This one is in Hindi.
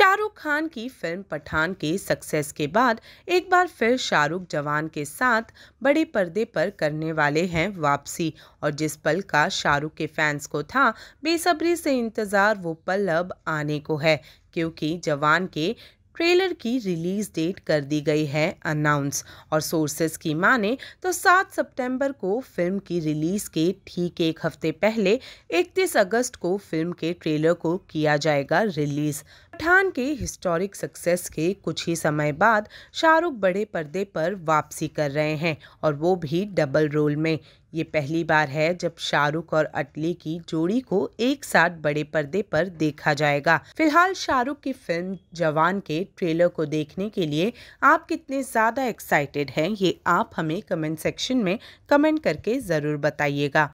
शाहरुख खान की फिल्म पठान के सक्सेस के बाद एक बार फिर शाहरुख जवान के साथ बड़े पर्दे पर करने वाले हैं वापसी और जिस पल का शाहरुख के फैंस को था बेसब्री से इंतज़ार वो पल अब आने को है क्योंकि जवान के ट्रेलर की रिलीज डेट कर दी गई है अनाउंस और सोर्सेस की माने तो 7 सितंबर को फिल्म की रिलीज के ठीक एक हफ्ते पहले 31 अगस्त को फिल्म के ट्रेलर को किया जाएगा रिलीज़ पठान के हिस्टोरिक सक्सेस के कुछ ही समय बाद शाहरुख बड़े पर्दे पर वापसी कर रहे हैं और वो भी डबल रोल में ये पहली बार है जब शाहरुख और अटली की जोड़ी को एक साथ बड़े पर्दे पर देखा जाएगा फिलहाल शाहरुख की फिल्म जवान के ट्रेलर को देखने के लिए आप कितने ज़्यादा एक्साइटेड हैं ये आप हमें कमेंट सेक्शन में कमेंट करके ज़रूर बताइएगा